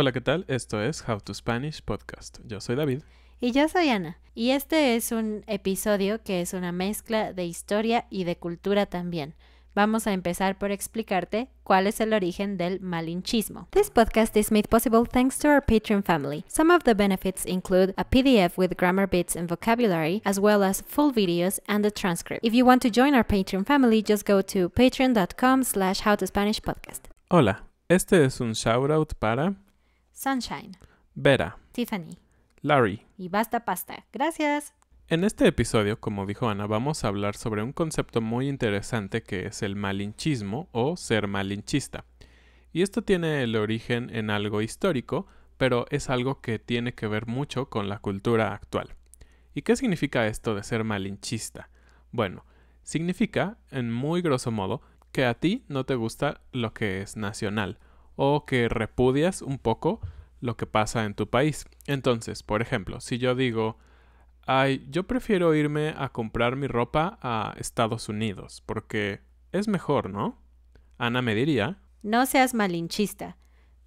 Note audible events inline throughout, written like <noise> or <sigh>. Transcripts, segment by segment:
Hola, ¿qué tal? Esto es How to Spanish Podcast. Yo soy David. Y yo soy Ana. Y este es un episodio que es una mezcla de historia y de cultura también. Vamos a empezar por explicarte cuál es el origen del malinchismo. This podcast is made possible thanks to our Patreon family. Some of the benefits include a PDF with grammar bits and vocabulary, as well as full videos and a transcript. If you want to join our Patreon family, just go to patreon.com slash howtospanishpodcast. Hola, este es un shoutout para Sunshine, Vera, Tiffany Larry. y Basta Pasta. Gracias. En este episodio, como dijo Ana, vamos a hablar sobre un concepto muy interesante que es el malinchismo o ser malinchista. Y esto tiene el origen en algo histórico, pero es algo que tiene que ver mucho con la cultura actual. ¿Y qué significa esto de ser malinchista? Bueno, significa, en muy grosso modo, que a ti no te gusta lo que es nacional, o que repudias un poco lo que pasa en tu país. Entonces, por ejemplo, si yo digo, ay, yo prefiero irme a comprar mi ropa a Estados Unidos, porque es mejor, ¿no? Ana me diría, no seas malinchista,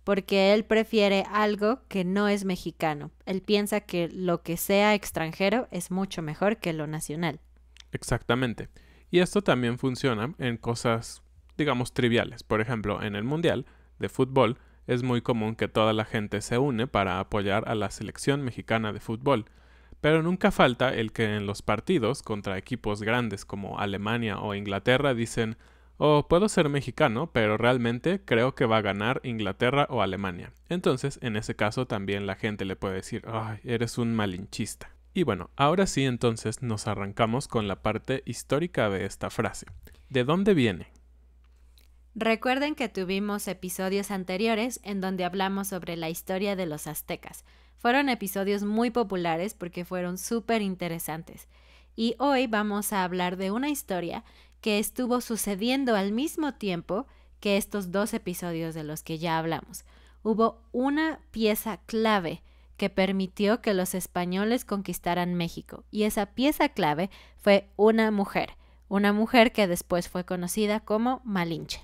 porque él prefiere algo que no es mexicano. Él piensa que lo que sea extranjero es mucho mejor que lo nacional. Exactamente. Y esto también funciona en cosas, digamos, triviales. Por ejemplo, en el Mundial, de fútbol, es muy común que toda la gente se une para apoyar a la selección mexicana de fútbol, pero nunca falta el que en los partidos contra equipos grandes como Alemania o Inglaterra dicen, oh, puedo ser mexicano, pero realmente creo que va a ganar Inglaterra o Alemania. Entonces, en ese caso también la gente le puede decir, ay, eres un malinchista. Y bueno, ahora sí entonces nos arrancamos con la parte histórica de esta frase. ¿De dónde viene? Recuerden que tuvimos episodios anteriores en donde hablamos sobre la historia de los aztecas. Fueron episodios muy populares porque fueron súper interesantes. Y hoy vamos a hablar de una historia que estuvo sucediendo al mismo tiempo que estos dos episodios de los que ya hablamos. Hubo una pieza clave que permitió que los españoles conquistaran México y esa pieza clave fue una mujer, una mujer que después fue conocida como Malinche.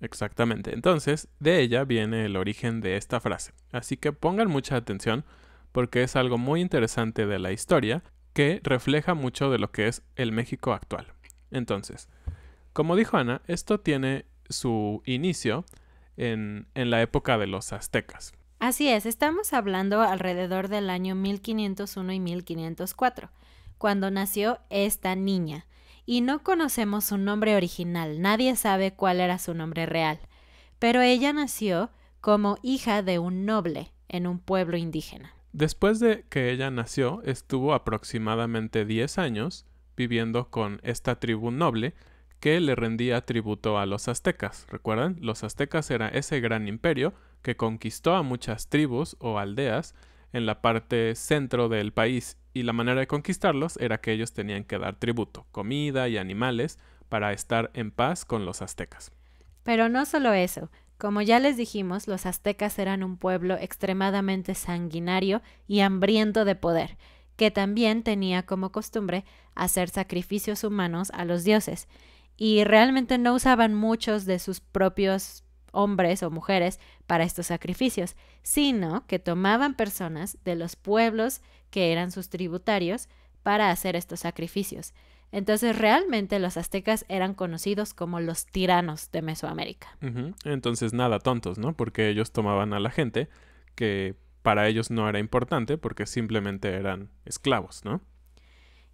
Exactamente. Entonces, de ella viene el origen de esta frase. Así que pongan mucha atención porque es algo muy interesante de la historia que refleja mucho de lo que es el México actual. Entonces, como dijo Ana, esto tiene su inicio en, en la época de los aztecas. Así es, estamos hablando alrededor del año 1501 y 1504, cuando nació esta niña y no conocemos su nombre original, nadie sabe cuál era su nombre real, pero ella nació como hija de un noble en un pueblo indígena. Después de que ella nació, estuvo aproximadamente 10 años viviendo con esta tribu noble que le rendía tributo a los aztecas. ¿Recuerdan? Los aztecas era ese gran imperio que conquistó a muchas tribus o aldeas en la parte centro del país y la manera de conquistarlos era que ellos tenían que dar tributo, comida y animales para estar en paz con los aztecas. Pero no solo eso, como ya les dijimos, los aztecas eran un pueblo extremadamente sanguinario y hambriento de poder, que también tenía como costumbre hacer sacrificios humanos a los dioses, y realmente no usaban muchos de sus propios hombres o mujeres para estos sacrificios, sino que tomaban personas de los pueblos que eran sus tributarios para hacer estos sacrificios. Entonces realmente los aztecas eran conocidos como los tiranos de Mesoamérica. Entonces nada tontos, ¿no? Porque ellos tomaban a la gente que para ellos no era importante porque simplemente eran esclavos, ¿no?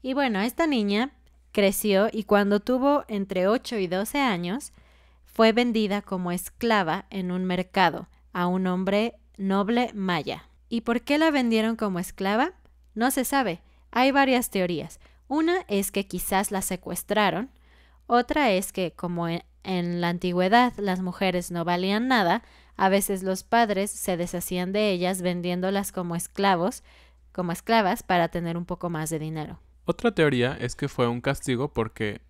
Y bueno, esta niña creció y cuando tuvo entre 8 y 12 años, fue vendida como esclava en un mercado a un hombre noble maya. ¿Y por qué la vendieron como esclava? No se sabe. Hay varias teorías. Una es que quizás la secuestraron, otra es que como en, la antigüedad las mujeres no valían nada, a veces los padres se deshacían de ellas vendiéndolas como esclavos, como esclavas para tener un poco más de dinero. Otra teoría es que fue un castigo porque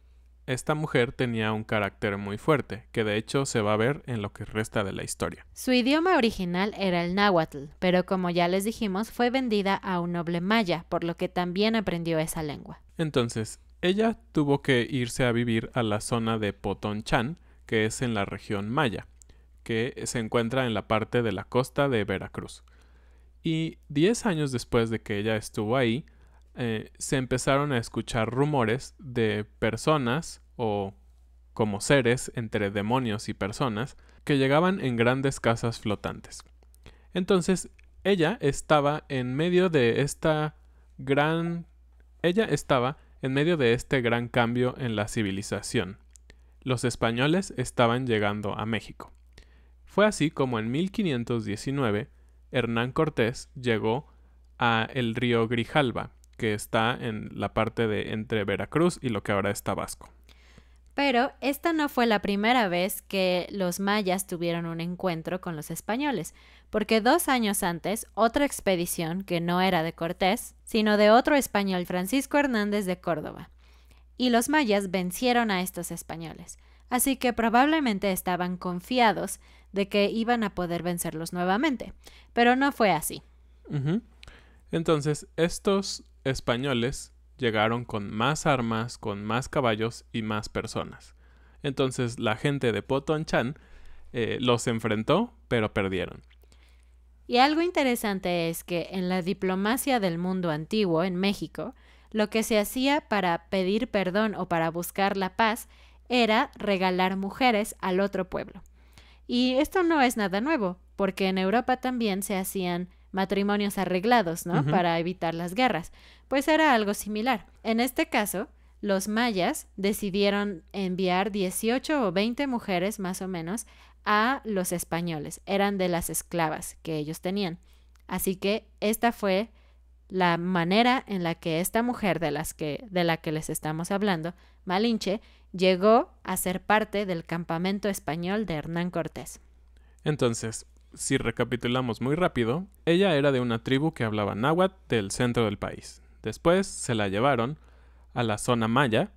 esta mujer tenía un carácter muy fuerte, que de hecho se va a ver en lo que resta de la historia. Su idioma original era el náhuatl, pero como ya les dijimos, fue vendida a un noble maya, por lo que también aprendió esa lengua. Entonces, ella tuvo que irse a vivir a la zona de Potonchan, que es en la región maya, que se encuentra en la parte de la costa de Veracruz. Y diez años después de que ella estuvo ahí, eh, se empezaron a escuchar rumores de personas o como seres entre demonios y personas que llegaban en grandes casas flotantes. Entonces, ella estaba en medio de esta gran... Ella estaba en medio de este gran cambio en la civilización. Los españoles estaban llegando a México. Fue así como en 1519 Hernán Cortés llegó a el río Grijalba, que está en la parte de entre Veracruz y lo que ahora es Tabasco. Pero esta no fue la primera vez que los mayas tuvieron un encuentro con los españoles, porque dos años antes otra expedición, que no era de Cortés, sino de otro español Francisco Hernández de Córdoba, y los mayas vencieron a estos españoles, así que probablemente estaban confiados de que iban a poder vencerlos nuevamente, pero no fue así. Entonces, estos españoles llegaron con más armas, con más caballos y más personas. Entonces la gente de Potonchan eh, los enfrentó, pero perdieron. Y algo interesante es que en la diplomacia del mundo antiguo, en México, lo que se hacía para pedir perdón o para buscar la paz era regalar mujeres al otro pueblo. Y esto no es nada nuevo, porque en Europa también se hacían matrimonios arreglados, ¿no? Para evitar las guerras. Pues era algo similar. En este caso, los mayas decidieron enviar 18 o 20 mujeres más o menos a los españoles. Eran de las esclavas que ellos tenían. Así que esta fue la manera en la que esta mujer de, las que, de la que les estamos hablando, Malinche, llegó a ser parte del campamento español de Hernán Cortés. Entonces, si recapitulamos muy rápido, ella era de una tribu que hablaba náhuatl del centro del país. Después se la llevaron a la zona maya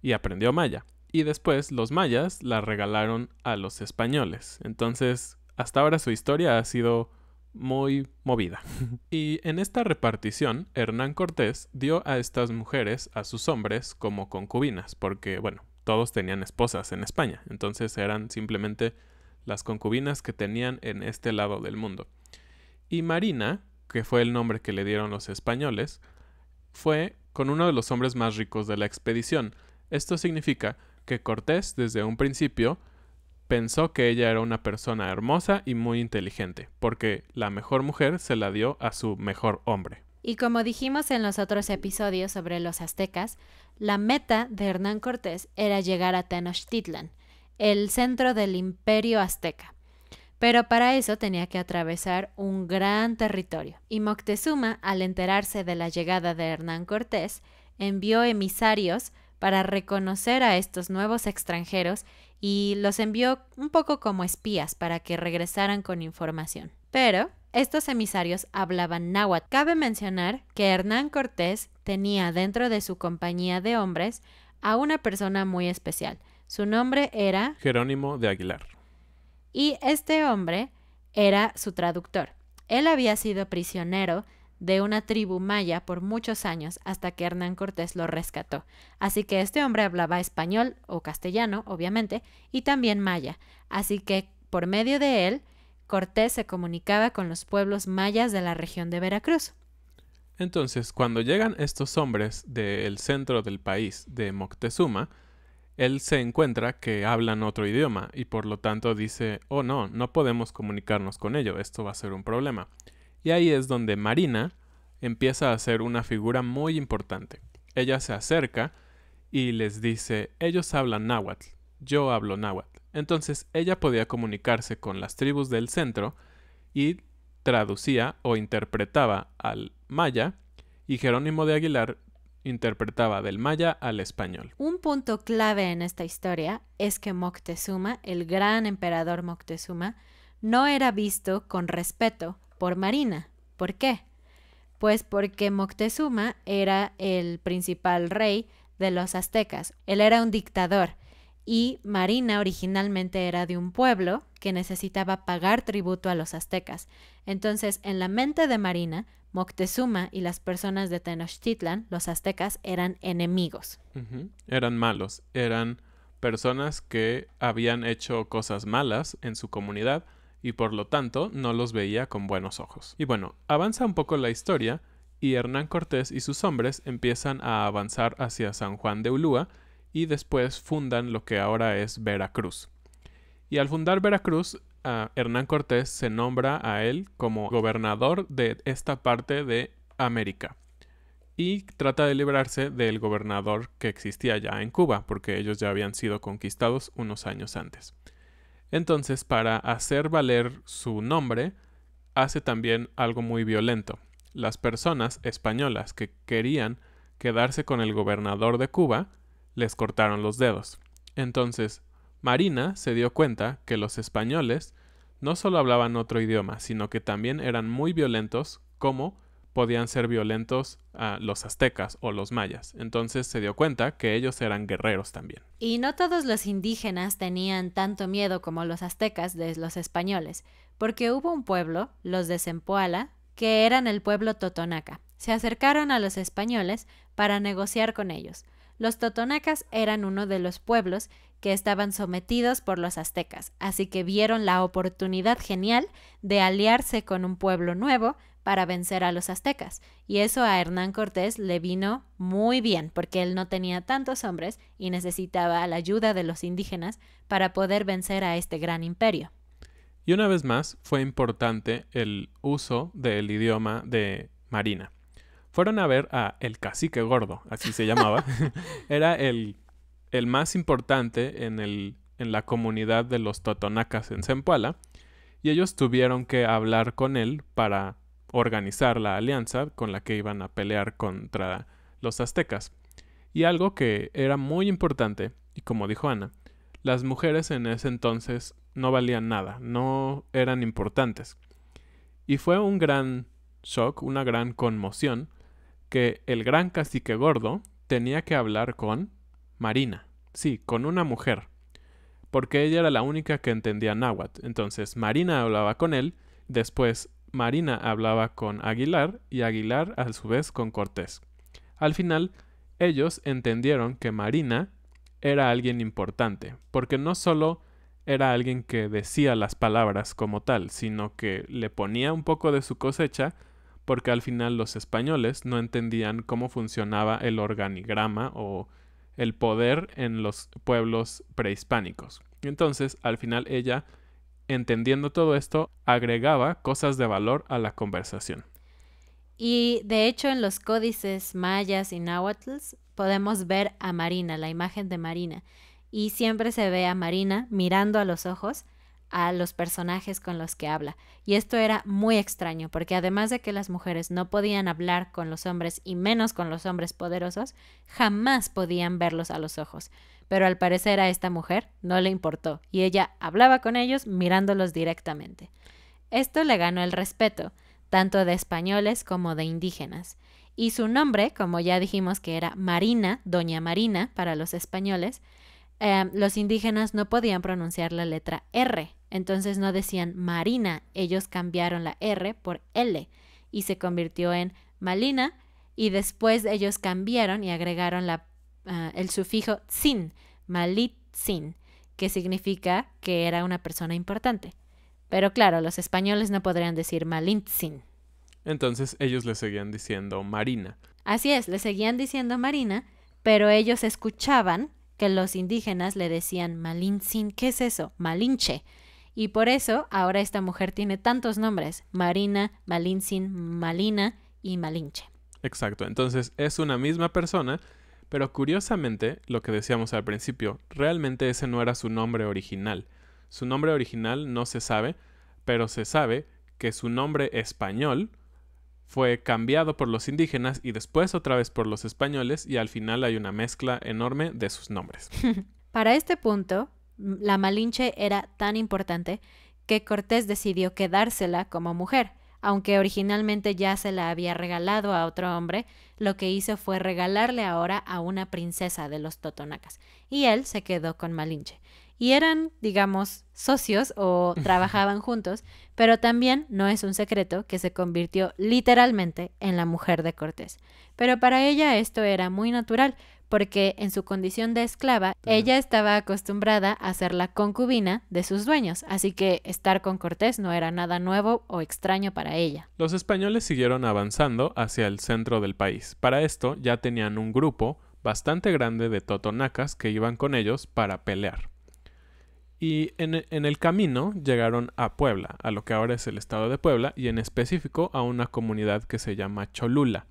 y aprendió maya. Y después los mayas la regalaron a los españoles. Entonces, hasta ahora su historia ha sido muy movida. <laughs> y en esta repartición, Hernán Cortés dio a estas mujeres a sus hombres como concubinas, porque, bueno, todos tenían esposas en España, entonces eran simplemente las concubinas que tenían en este lado del mundo. Y Marina, que fue el nombre que le dieron los españoles, fue con uno de los hombres más ricos de la expedición. Esto significa que Cortés, desde un principio, pensó que ella era una persona hermosa y muy inteligente, porque la mejor mujer se la dio a su mejor hombre. Y como dijimos en los otros episodios sobre los aztecas, la meta de Hernán Cortés era llegar a Tenochtitlan, el centro del imperio azteca. Pero para eso tenía que atravesar un gran territorio. Y Moctezuma, al enterarse de la llegada de Hernán Cortés, envió emisarios para reconocer a estos nuevos extranjeros y los envió un poco como espías para que regresaran con información. Pero estos emisarios hablaban náhuatl. Cabe mencionar que Hernán Cortés tenía dentro de su compañía de hombres a una persona muy especial, su nombre era... Jerónimo de Aguilar. Y este hombre era su traductor. Él había sido prisionero de una tribu maya por muchos años hasta que Hernán Cortés lo rescató. Así que este hombre hablaba español o castellano, obviamente, y también maya. Así que por medio de él, Cortés se comunicaba con los pueblos mayas de la región de Veracruz. Entonces, cuando llegan estos hombres del centro del país de Moctezuma, él se encuentra que hablan otro idioma y por lo tanto dice, oh no, no podemos comunicarnos con ello, esto va a ser un problema. Y ahí es donde Marina empieza a ser una figura muy importante. Ella se acerca y les dice, ellos hablan náhuatl, yo hablo náhuatl. Entonces ella podía comunicarse con las tribus del centro y traducía o interpretaba al maya y Jerónimo de Aguilar interpretaba del maya al español. Un punto clave en esta historia es que Moctezuma, el gran emperador Moctezuma, no era visto con respeto por Marina. ¿Por qué? Pues porque Moctezuma era el principal rey de los aztecas. Él era un dictador y Marina originalmente era de un pueblo que necesitaba pagar tributo a los aztecas. Entonces, en la mente de Marina, Moctezuma y las personas de Tenochtitlan, los aztecas, eran enemigos. Eran malos, eran personas que habían hecho cosas malas en su comunidad y por lo tanto no los veía con buenos ojos. Y bueno, avanza un poco la historia y Hernán Cortés y sus hombres empiezan a avanzar hacia San Juan de Ulúa, y después fundan lo que ahora es Veracruz. Y al fundar Veracruz, ah, Hernán Cortés se nombra a él como gobernador de esta parte de América y trata de librarse del gobernador que existía ya en Cuba, porque ellos ya habían sido conquistados unos años antes. Entonces, para hacer valer su nombre, hace también algo muy violento. Las personas españolas que querían quedarse con el gobernador de Cuba les cortaron los dedos. Entonces, Marina se dio cuenta que los españoles no solo hablaban otro idioma, sino que también eran muy violentos, como podían ser violentos a los aztecas o los mayas. Entonces se dio cuenta que ellos eran guerreros también. Y no todos los indígenas tenían tanto miedo como los aztecas de los españoles, porque hubo un pueblo, los de Zempoala, que eran el pueblo totonaca. Se acercaron a los españoles para negociar con ellos, los totonacas eran uno de los pueblos que estaban sometidos por los aztecas, así que vieron la oportunidad genial de aliarse con un pueblo nuevo para vencer a los aztecas. Y eso a Hernán Cortés le vino muy bien, porque él no tenía tantos hombres y necesitaba la ayuda de los indígenas para poder vencer a este gran imperio. Y una vez más fue importante el uso del idioma de Marina fueron a ver a El Cacique Gordo, así se llamaba. <laughs> Era el, el más importante en, en la comunidad de los Totonacas en Zempoala. Y ellos tuvieron que hablar con él para organizar la alianza con la que iban a pelear contra los aztecas. Y algo que era muy importante, y como dijo Ana, las mujeres en ese entonces no valían nada, no eran importantes. Y fue un gran shock, una gran conmoción, que el gran cacique gordo tenía que hablar con Marina, sí, con una mujer, porque ella era la única que entendía náhuatl. Entonces Marina hablaba con él, después Marina hablaba con Aguilar y Aguilar a su vez con Cortés. Al final, ellos entendieron que Marina era alguien importante, porque no solo era alguien que decía las palabras como tal, sino que le ponía un poco de su cosecha porque al final los españoles no entendían cómo funcionaba el organigrama o el poder en los pueblos prehispánicos. Entonces, al final ella, entendiendo todo esto, agregaba cosas de valor a la conversación. Y de hecho en los códices mayas y náhuatl podemos ver a Marina, la imagen de Marina. Y siempre se ve a Marina mirando a los ojos a los personajes con los que habla. Y esto era muy extraño, porque además de que las mujeres no podían hablar con los hombres y menos con los hombres poderosos, jamás podían verlos a los ojos. Pero al parecer a esta mujer no le importó, y ella hablaba con ellos mirándolos directamente. Esto le ganó el respeto, tanto de españoles como de indígenas. Y su nombre, como ya dijimos que era Marina, Doña Marina para los españoles, eh, los indígenas no podían pronunciar la letra R, entonces no decían Marina, ellos cambiaron la R por L y se convirtió en Malina y después ellos cambiaron y agregaron ah, el sufijo sin, Malitzin, que significa que era una persona importante. Pero claro, los españoles no podrían decir Malintzin. Entonces ellos le seguían diciendo Marina. Así es, le seguían diciendo Marina, pero ellos escuchaban que los indígenas le decían Malintzin, ¿qué es eso? Malinche. Y por eso ahora esta mujer tiene tantos nombres, Marina, Malinsin, Malina y Malinche. Exacto, entonces es una misma persona, pero curiosamente, lo que decíamos al principio, realmente ese no era su nombre original. Su nombre original no se sabe, pero se sabe que su nombre español fue cambiado por los indígenas y después otra vez por los españoles y al final hay una mezcla enorme de sus nombres. <laughs> Para este punto, la Malinche era tan importante que Cortés decidió quedársela como mujer, aunque originalmente ya se la había regalado a otro hombre, lo que hizo fue regalarle ahora a una princesa de los Totonacas, y él se quedó con Malinche y eran, digamos, socios o trabajaban juntos, pero también no es un secreto que se convirtió literalmente en la mujer de Cortés. Pero para ella esto era muy natural, porque en su condición de esclava, ella estaba acostumbrada a ser la concubina de sus dueños, así que estar con Cortés no era nada nuevo o extraño para ella. Los españoles siguieron avanzando hacia el centro del país. Para esto ya tenían un grupo bastante grande de totonacas que iban con ellos para pelear. Y en, el camino llegaron a Puebla, a lo que ahora es el estado de Puebla, y en específico a una comunidad que se llama Cholula.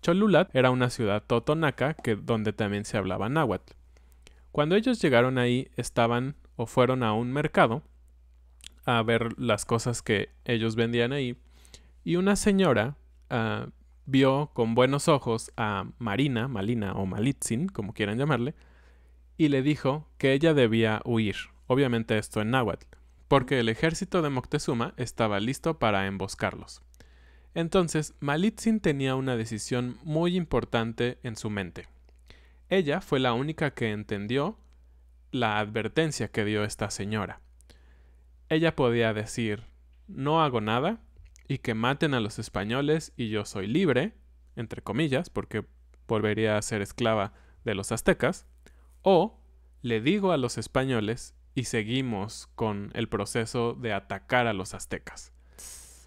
Cholula era una ciudad totonaca que, donde también se hablaba náhuatl. Cuando ellos llegaron ahí estaban o fueron a un mercado a ver las cosas que ellos vendían ahí y una señora ah, vio con buenos ojos a Marina, Malina o Malitzin, como quieran llamarle, y le dijo que ella debía huir obviamente esto en náhuatl, porque el ejército de Moctezuma estaba listo para emboscarlos. Entonces, Malitzin tenía una decisión muy importante en su mente. Ella fue la única que entendió la advertencia que dio esta señora. Ella podía decir, no hago nada, y que maten a los españoles y yo soy libre, entre comillas, porque volvería a ser esclava de los aztecas, o le digo a los españoles y seguimos con el proceso de atacar a los aztecas.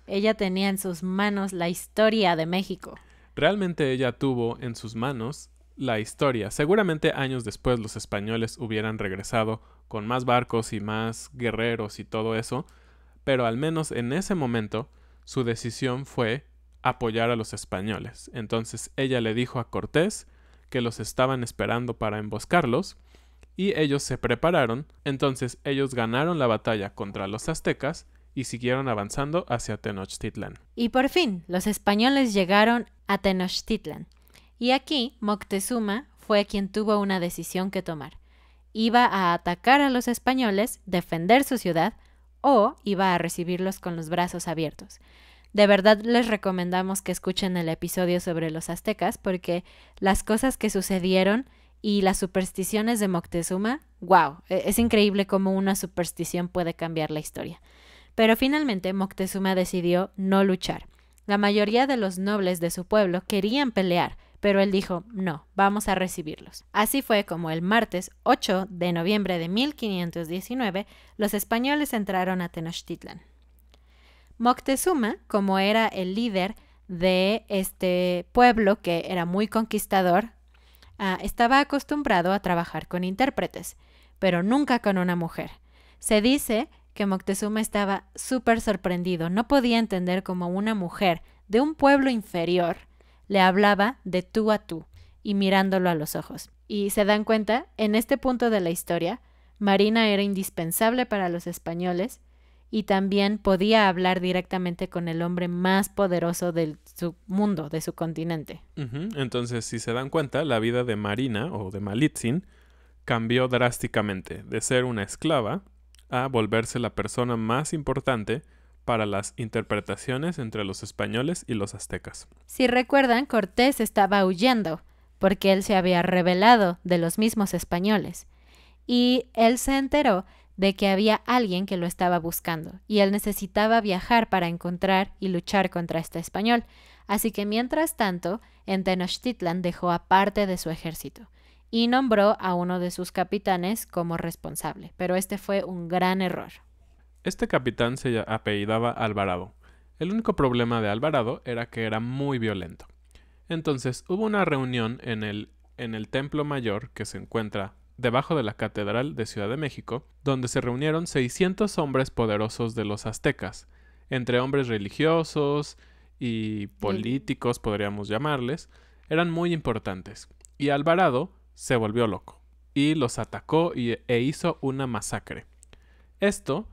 Ella tenía en sus manos la historia de México. Realmente ella tuvo en sus manos la historia. Seguramente años después los españoles hubieran regresado con más barcos y más guerreros y todo eso, pero al menos en ese momento su decisión fue apoyar a los españoles. Entonces ella le dijo a Cortés que los estaban esperando para emboscarlos y ellos se prepararon, entonces ellos ganaron la batalla contra los aztecas y siguieron avanzando hacia Tenochtitlan. Y por fin, los españoles llegaron a Tenochtitlan. Y aquí Moctezuma fue quien tuvo una decisión que tomar. Iba a atacar a los españoles, defender su ciudad, o iba a recibirlos con los brazos abiertos. De verdad les recomendamos que escuchen el episodio sobre los aztecas porque las cosas que sucedieron y las supersticiones de Moctezuma, wow, e, es increíble cómo una superstición puede cambiar la historia. Pero finalmente Moctezuma decidió no luchar. La mayoría de los nobles de su pueblo querían pelear, pero él dijo, no, vamos a recibirlos. Así fue como el martes 8 de noviembre de 1519 los españoles entraron a Tenochtitlan. Moctezuma, como era el líder de este pueblo que era muy conquistador, Ah, estaba acostumbrado a trabajar con intérpretes, pero nunca con una mujer. Se dice que Moctezuma estaba súper sorprendido, no podía entender cómo una mujer de un pueblo inferior le hablaba de tú a tú y mirándolo a los ojos. Y se dan cuenta, en este punto de la historia, Marina era indispensable para los españoles y también podía hablar directamente con el hombre más poderoso de su mundo, de su continente. Entonces, si se dan cuenta, la vida de Marina o de Malitzin cambió drásticamente de ser una esclava a volverse la persona más importante para las interpretaciones entre los españoles y los aztecas. Si recuerdan, Cortés estaba huyendo porque él se había rebelado de los mismos españoles y él se enteró de que había alguien que lo estaba buscando y él necesitaba viajar para encontrar y luchar contra este español. Así que mientras tanto, en Tenochtitlan dejó a parte de su ejército y nombró a uno de sus capitanes como responsable, pero este fue un gran error. Este capitán se apellidaba Alvarado. El único problema de Alvarado era que era muy violento. Entonces hubo una reunión en el, en el templo mayor que se encuentra debajo de la Catedral de Ciudad de México, donde se reunieron 600 hombres poderosos de los aztecas, entre hombres religiosos y políticos, podríamos llamarles, eran muy importantes, y Alvarado se volvió loco, y los atacó y, e hizo una masacre. Esto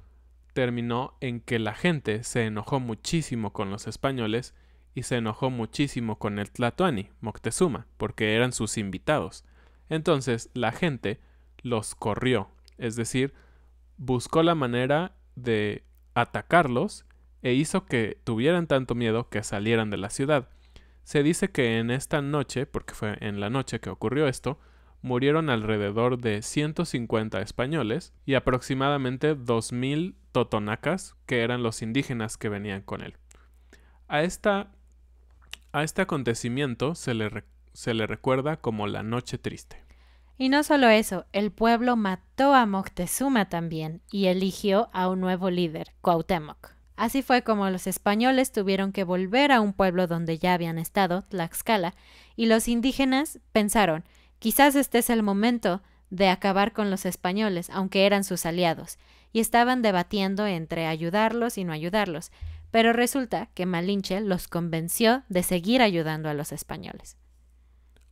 terminó en que la gente se enojó muchísimo con los españoles y se enojó muchísimo con el Tlatoani, Moctezuma, porque eran sus invitados. Entonces la gente los corrió, es decir, buscó la manera de atacarlos e hizo que tuvieran tanto miedo que salieran de la ciudad. Se dice que en esta noche, porque fue en la noche que ocurrió esto, murieron alrededor de 150 españoles y aproximadamente 2.000 totonacas, que eran los indígenas que venían con él. A, esta, a este acontecimiento se le, se le recuerda como la Noche Triste. Y no solo eso, el pueblo mató a Moctezuma también y eligió a un nuevo líder, Cuauhtémoc. Así fue como los españoles tuvieron que volver a un pueblo donde ya habían estado, Tlaxcala, y los indígenas pensaron, quizás este es el momento de acabar con los españoles, aunque eran sus aliados, y estaban debatiendo entre ayudarlos y no ayudarlos, pero resulta que Malinche los convenció de seguir ayudando a los españoles.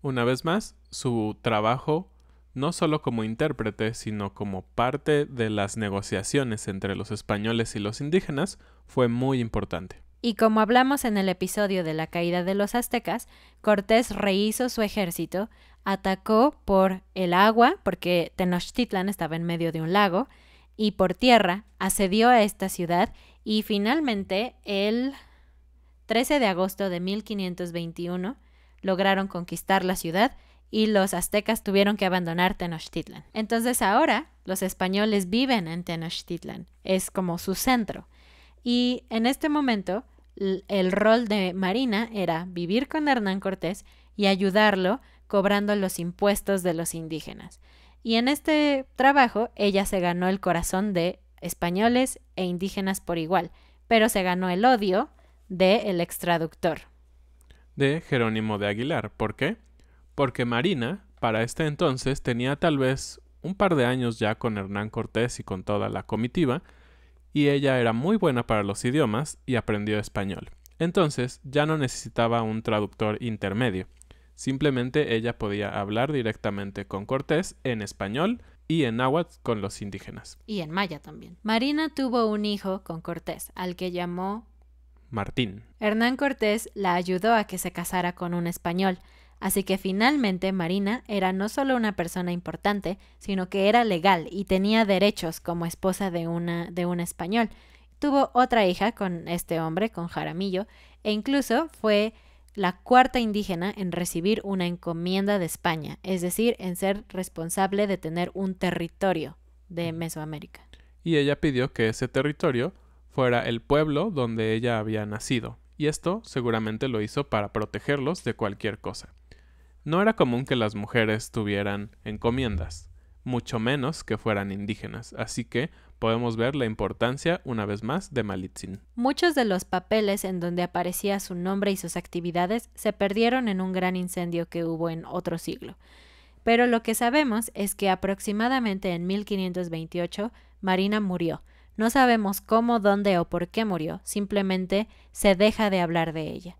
Una vez más, su trabajo no solo como intérprete, sino como parte de las negociaciones entre los españoles y los indígenas, fue muy importante. Y como hablamos en el episodio de la caída de los aztecas, Cortés rehizo su ejército, atacó por el agua, porque Tenochtitlan estaba en medio de un lago, y por tierra, asedió a esta ciudad y finalmente el 13 de agosto de 1521 lograron conquistar la ciudad y los aztecas tuvieron que abandonar Tenochtitlan. Entonces ahora los españoles viven en Tenochtitlan, es como su centro. Y en este momento el rol de Marina era vivir con Hernán Cortés y ayudarlo cobrando los impuestos de los indígenas. Y en este trabajo ella se ganó el corazón de españoles e indígenas por igual, pero se ganó el odio del el extraductor de Jerónimo de Aguilar. ¿Por qué? Porque Marina, para este entonces, tenía tal vez un par de años ya con Hernán Cortés y con toda la comitiva, y ella era muy buena para los idiomas y aprendió español. Entonces ya no necesitaba un traductor intermedio. Simplemente ella podía hablar directamente con Cortés en español y en náhuatl con los indígenas. Y en maya también. Marina tuvo un hijo con Cortés, al que llamó Martín. Hernán Cortés la ayudó a que se casara con un español, así que finalmente Marina era no solo una persona importante, sino que era legal y tenía derechos como esposa de, una, de un español. Tuvo otra hija con este hombre, con Jaramillo, e incluso fue la cuarta indígena en recibir una encomienda de España, es decir, en ser responsable de tener un territorio de Mesoamérica. Y ella pidió que ese territorio fuera el pueblo donde ella había nacido, y esto seguramente lo hizo para protegerlos de cualquier cosa. No era común que las mujeres tuvieran encomiendas, mucho menos que fueran indígenas, así que podemos ver la importancia una vez más de Malitzin. Muchos de los papeles en donde aparecía su nombre y sus actividades se perdieron en un gran incendio que hubo en otro siglo. Pero lo que sabemos es que aproximadamente en 1528 Marina murió, no sabemos cómo, dónde o por qué murió, simplemente se deja de hablar de ella.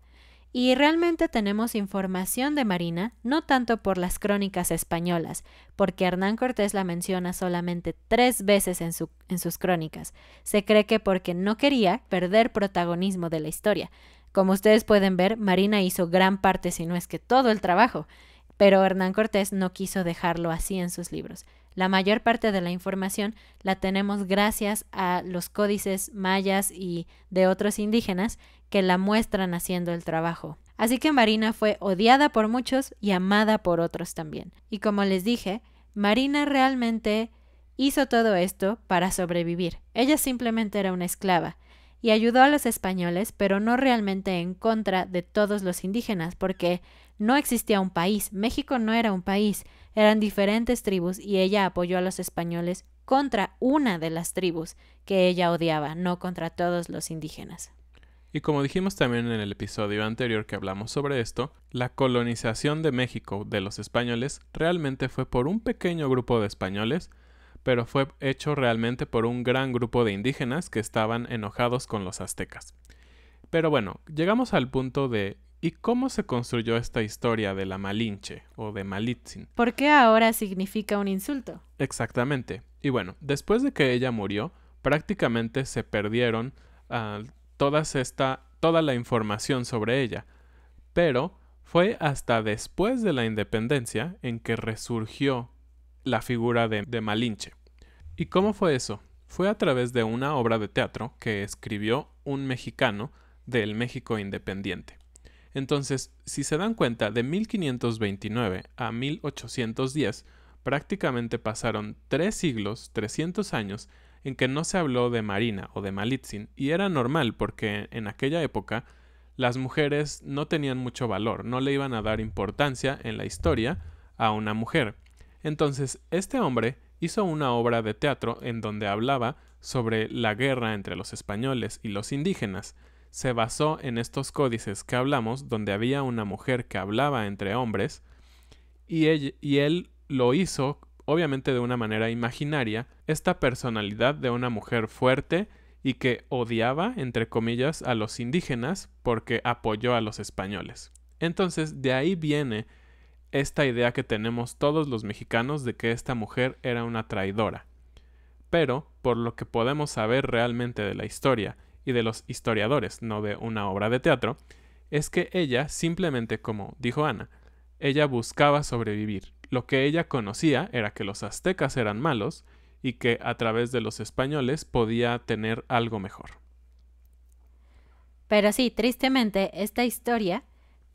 Y realmente tenemos información de Marina, no tanto por las crónicas españolas, porque Hernán Cortés la menciona solamente tres veces en, sus crónicas. Se cree que porque no quería perder protagonismo de la historia. Como ustedes pueden ver, Marina hizo gran parte, si no es que todo el trabajo, pero Hernán Cortés no quiso dejarlo así en sus libros. La mayor parte de la información la tenemos gracias a los códices mayas y de otros indígenas que la muestran haciendo el trabajo. Así que Marina fue odiada por muchos y amada por otros también. Y como les dije, Marina realmente hizo todo esto para sobrevivir. Ella simplemente era una esclava, y ayudó a los españoles, pero no realmente en contra de todos los indígenas, porque no existía un país, México no era un país, eran diferentes tribus y ella apoyó a los españoles contra una de las tribus que ella odiaba, no contra todos los indígenas. Y como dijimos también en el episodio anterior que hablamos sobre esto, la colonización de México de los españoles realmente fue por un pequeño grupo de españoles pero fue hecho realmente por un gran grupo de indígenas que estaban enojados con los aztecas. Pero bueno, llegamos al punto de ¿y cómo se construyó esta historia de la Malinche o de Malitzin? ¿Por qué ahora significa un insulto? Exactamente. Y bueno, después de que ella murió, prácticamente se perdieron ah, esta, toda la información sobre ella. Pero fue hasta después de la independencia en que resurgió la figura de, Malinche. ¿Y cómo fue eso? Fue a través de una obra de teatro que escribió un mexicano del México independiente. Entonces, si se dan cuenta, de 1529 a 1810 prácticamente pasaron tres siglos, 300 años, en que no se habló de Marina o de Malitzin, y era normal porque en aquella época las mujeres no tenían mucho valor, no le iban a dar importancia en la historia a una mujer. Entonces, este hombre hizo una obra de teatro en donde hablaba sobre la guerra entre los españoles y los indígenas. Se basó en estos códices que hablamos, donde había una mujer que hablaba entre hombres, y, él, y él lo hizo, obviamente de una manera imaginaria, esta personalidad de una mujer fuerte y que odiaba, entre comillas, a los indígenas porque apoyó a los españoles. Entonces, de ahí viene esta idea que tenemos todos los mexicanos de que esta mujer era una traidora. Pero, por lo que podemos saber realmente de la historia y de los historiadores, no de una obra de teatro, es que ella simplemente, como dijo Ana, ella buscaba sobrevivir. Lo que ella conocía era que los aztecas eran malos y que a través de los españoles podía tener algo mejor. Pero sí, tristemente, esta historia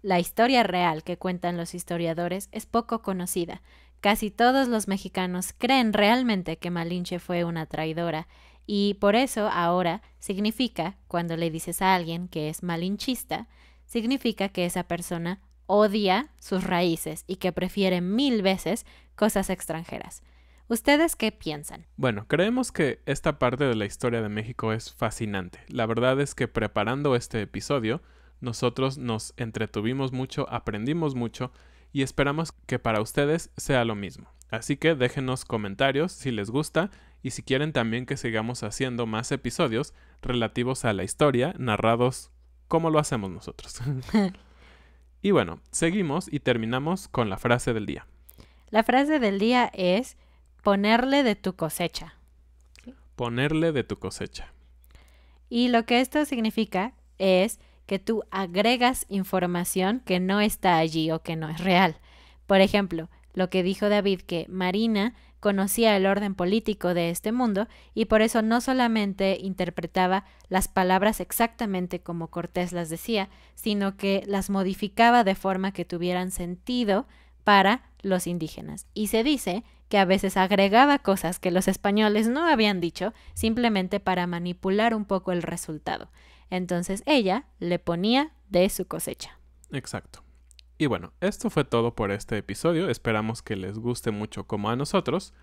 la historia real que cuentan los historiadores es poco conocida. Casi todos los mexicanos creen realmente que Malinche fue una traidora, y por eso ahora significa, cuando le dices a alguien que es malinchista, significa que esa persona odia sus raíces y que prefiere mil veces cosas extranjeras. ¿Ustedes qué piensan? Bueno, creemos que esta parte de la historia de México es fascinante. La verdad es que preparando este episodio, nosotros nos entretuvimos mucho, aprendimos mucho y esperamos que para ustedes sea lo mismo. Así que déjenos comentarios si les gusta y si quieren también que sigamos haciendo más episodios relativos a la historia, narrados como lo hacemos nosotros. <laughs> y bueno, seguimos y terminamos con la frase del día. La frase del día es ponerle de tu cosecha. Ponerle de tu cosecha. Y lo que esto significa es que tú agregas información que no está allí o que no es real. Por ejemplo, lo que dijo David que Marina conocía el orden político de este mundo y por eso no solamente interpretaba las palabras exactamente como Cortés las decía, sino que las modificaba de forma que tuvieran sentido para los indígenas. Y se dice que a veces agregaba cosas que los españoles no habían dicho simplemente para manipular un poco el resultado. Entonces ella le ponía de su cosecha. Exacto. Y bueno, esto fue todo por este episodio. Esperamos que les guste mucho como a nosotros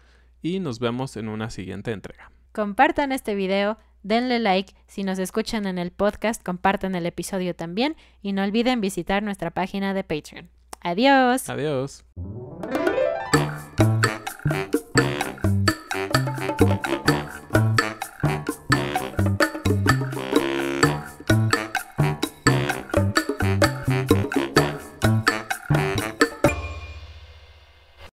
y nos vemos en una siguiente entrega. Compartan este video, denle like, si nos escuchan en el podcast, compartan el episodio también y no olviden visitar nuestra página de Patreon. Adiós. Adiós.